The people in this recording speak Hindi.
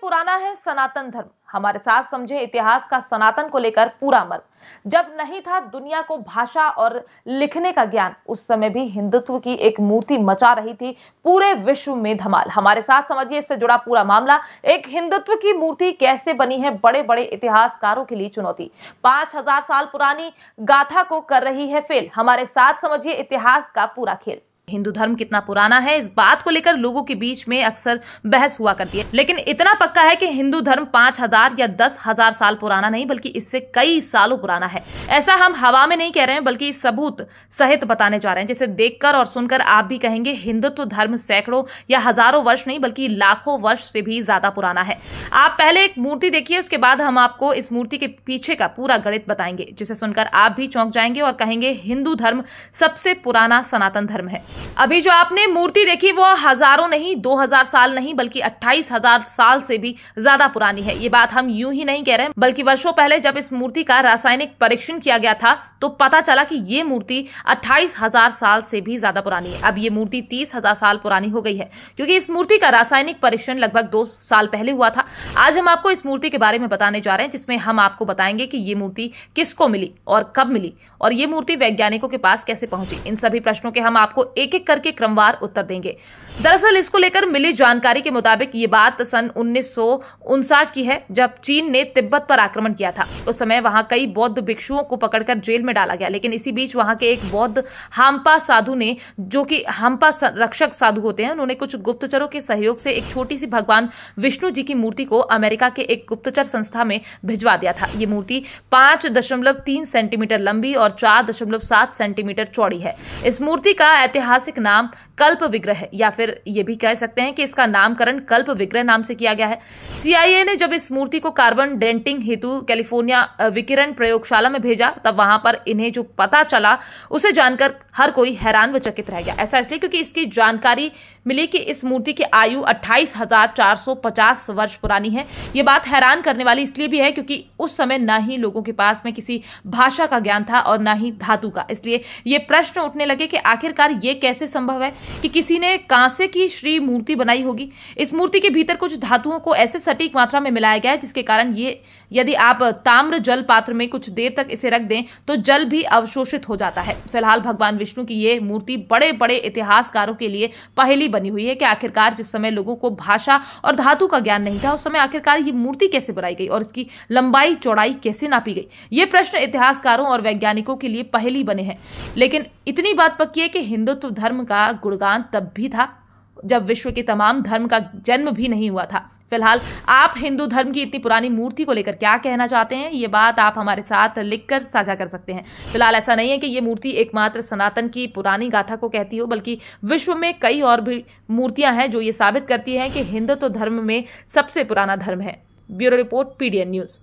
पुराना है सनातन धर्म हमारे साथ समझे इतिहास का सनातन को लेकर पूरा मर्म जब नहीं था दुनिया को भाषा और लिखने का ज्ञान उस समय भी हिंदुत्व की एक मूर्ति मचा रही थी पूरे विश्व में धमाल हमारे साथ समझिए इससे जुड़ा पूरा मामला एक हिंदुत्व की मूर्ति कैसे बनी है बड़े बड़े इतिहासकारों के लिए चुनौती पांच साल पुरानी गाथा को कर रही है फेल हमारे साथ समझिए इतिहास का पूरा खेल हिंदू धर्म कितना पुराना है इस बात को लेकर लोगों के बीच में अक्सर बहस हुआ करती है लेकिन इतना पक्का है कि हिंदू धर्म पांच हजार या दस हजार साल पुराना नहीं बल्कि इससे कई सालों पुराना है ऐसा हम हवा में नहीं कह रहे हैं बल्कि सबूत सहित बताने जा रहे हैं जिसे देखकर और सुनकर आप भी कहेंगे हिंदुत्व धर्म सैकड़ों या हजारों वर्ष नहीं बल्कि लाखों वर्ष से भी ज्यादा पुराना है आप पहले एक मूर्ति देखिए उसके बाद हम आपको इस मूर्ति के पीछे का पूरा गणित बताएंगे जिसे सुनकर आप भी चौंक जाएंगे और कहेंगे हिंदू धर्म सबसे पुराना सनातन धर्म है अभी जो आपने मूर्ति देखी वो हजारों नहीं 2000 साल नहीं बल्कि 28000 साल से भी ज्यादा पुरानी है ये बात हम यूं ही नहीं कह रहे बल्कि वर्षों पहले जब इस मूर्ति का रासायनिक परीक्षण किया गया था तो पता चला कि ये मूर्ति 28000 साल से भी ज्यादा पुरानी है अब ये मूर्ति 30000 साल पुरानी हो गई है क्योंकि इस मूर्ति का रासायनिक परीक्षण लगभग दो साल पहले हुआ था आज हम आपको इस मूर्ति के बारे में बताने जा रहे हैं जिसमें हम आपको बताएंगे कि ये मूर्ति किसको मिली और कब मिली और ये मूर्ति वैज्ञानिकों के पास कैसे पहुंची इन सभी प्रश्नों के हम आपको एक एक करके क्रमवार उत्तर देंगे दरअसल इसको लेकर मिली जानकारी के मुताबिक ये बात सन उन्नीस की है जब चीन ने तिब्बत पर आक्रमण किया था उस समय वहां कई बौद्ध भिक्षुओं को पकड़कर जेल में डाला गया लेकिन इसी बीच वहां के एक बौद्ध हाम्पा साधु ने जो कि हाम्पा रक्षक साधु होते हैं उन्होंने कुछ गुप्तचरों के सहयोग से एक छोटी सी भगवान विष्णु जी की मूर्ति को अमेरिका के एक गुप्तचर संस्था में भिजवा दिया था ये मूर्ति पांच सेंटीमीटर लंबी और चार सेंटीमीटर चौड़ी है इस मूर्ति का ऐतिहासिक ऐतिहासिक नाम कल्प विग्रह या फिर ये भी कह सकते हैं कि इसका नामकरण कल्प विग्रह नाम से किया गया है सीआईए ने जब इस मूर्ति को कार्बन डेंटिंग हेतु कैलिफोर्निया विकिरण प्रयोगशाला में भेजा तब वहां पर इन्हें जो पता चला उसे जानकर हर कोई हैरान व चकित रह गया ऐसा इसलिए क्योंकि इसकी जानकारी मिली कि इस मूर्ति की आयु अट्ठाईस वर्ष पुरानी है ये बात हैरान करने वाली इसलिए भी है क्योंकि उस समय न ही लोगों के पास में किसी भाषा का ज्ञान था और न ही धातु का इसलिए ये प्रश्न उठने लगे कि आखिरकार ये कैसे संभव है कि किसी ने कांसे की श्री मूर्ति बनाई होगी इस मूर्ति के भीतर कुछ धातुओं को ऐसे सटीक मात्रा में मिलाया गया है जिसके कारण ये यदि आप ताम्र जल पात्र में कुछ देर तक इसे रख दें तो जल भी अवशोषित हो जाता है फिलहाल भगवान विष्णु की ये मूर्ति बड़े बड़े इतिहासकारों के लिए पहली बनी हुई है कि आखिरकार जिस समय लोगों को भाषा और धातु का ज्ञान नहीं था उस समय आखिरकार ये मूर्ति कैसे बनाई गई और इसकी लंबाई चौड़ाई कैसे नापी गई ये प्रश्न इतिहासकारों और वैज्ञानिकों के लिए पहली बने हैं लेकिन इतनी बात पक्की है कि हिंदुत्व धर्म का गुण युगान तब भी था जब विश्व के तमाम धर्म का जन्म भी नहीं हुआ था फिलहाल आप हिंदू धर्म की इतनी पुरानी मूर्ति को लेकर क्या कहना चाहते हैं ये बात आप हमारे साथ लिखकर साझा कर सकते हैं फिलहाल ऐसा नहीं है कि ये मूर्ति एकमात्र सनातन की पुरानी गाथा को कहती हो बल्कि विश्व में कई और भी मूर्तियां हैं जो ये साबित करती हैं कि हिंदुत्व तो धर्म में सबसे पुराना धर्म है ब्यूरो रिपोर्ट पीडीएन न्यूज़